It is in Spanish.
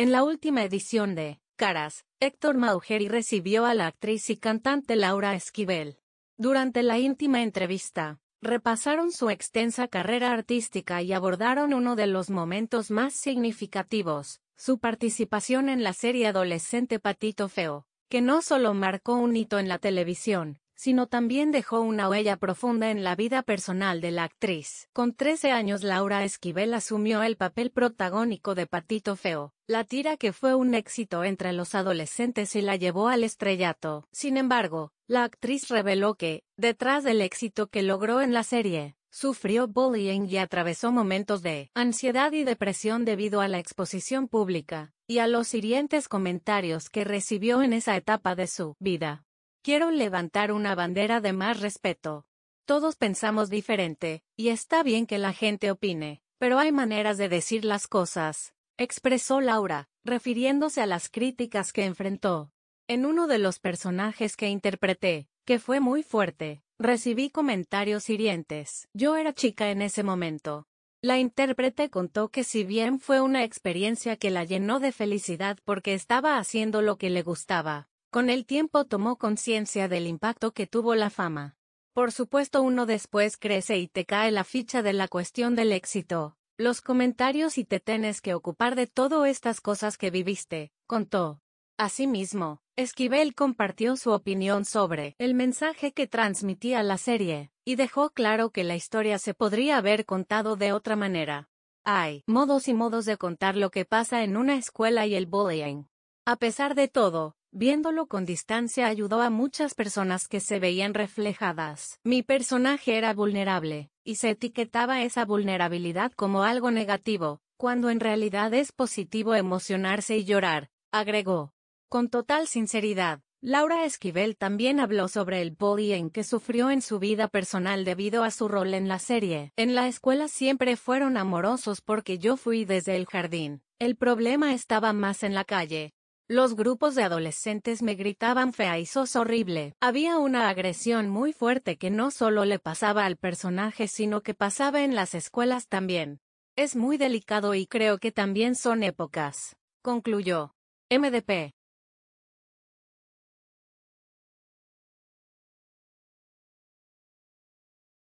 En la última edición de Caras, Héctor Maugeri recibió a la actriz y cantante Laura Esquivel. Durante la íntima entrevista, repasaron su extensa carrera artística y abordaron uno de los momentos más significativos, su participación en la serie adolescente Patito Feo, que no solo marcó un hito en la televisión, sino también dejó una huella profunda en la vida personal de la actriz. Con 13 años Laura Esquivel asumió el papel protagónico de Patito Feo, la tira que fue un éxito entre los adolescentes y la llevó al estrellato. Sin embargo, la actriz reveló que, detrás del éxito que logró en la serie, sufrió bullying y atravesó momentos de ansiedad y depresión debido a la exposición pública, y a los hirientes comentarios que recibió en esa etapa de su vida. Quiero levantar una bandera de más respeto. Todos pensamos diferente, y está bien que la gente opine, pero hay maneras de decir las cosas, expresó Laura, refiriéndose a las críticas que enfrentó. En uno de los personajes que interpreté, que fue muy fuerte, recibí comentarios hirientes. Yo era chica en ese momento. La intérprete contó que si bien fue una experiencia que la llenó de felicidad porque estaba haciendo lo que le gustaba, con el tiempo tomó conciencia del impacto que tuvo la fama. Por supuesto uno después crece y te cae la ficha de la cuestión del éxito, los comentarios y te tienes que ocupar de todas estas cosas que viviste, contó. Asimismo, Esquivel compartió su opinión sobre el mensaje que transmitía la serie, y dejó claro que la historia se podría haber contado de otra manera. Hay modos y modos de contar lo que pasa en una escuela y el bullying. A pesar de todo, Viéndolo con distancia ayudó a muchas personas que se veían reflejadas. Mi personaje era vulnerable, y se etiquetaba esa vulnerabilidad como algo negativo, cuando en realidad es positivo emocionarse y llorar, agregó. Con total sinceridad, Laura Esquivel también habló sobre el bullying que sufrió en su vida personal debido a su rol en la serie. En la escuela siempre fueron amorosos porque yo fui desde el jardín. El problema estaba más en la calle, los grupos de adolescentes me gritaban fea y sos horrible. Había una agresión muy fuerte que no solo le pasaba al personaje sino que pasaba en las escuelas también. Es muy delicado y creo que también son épocas. Concluyó. MDP.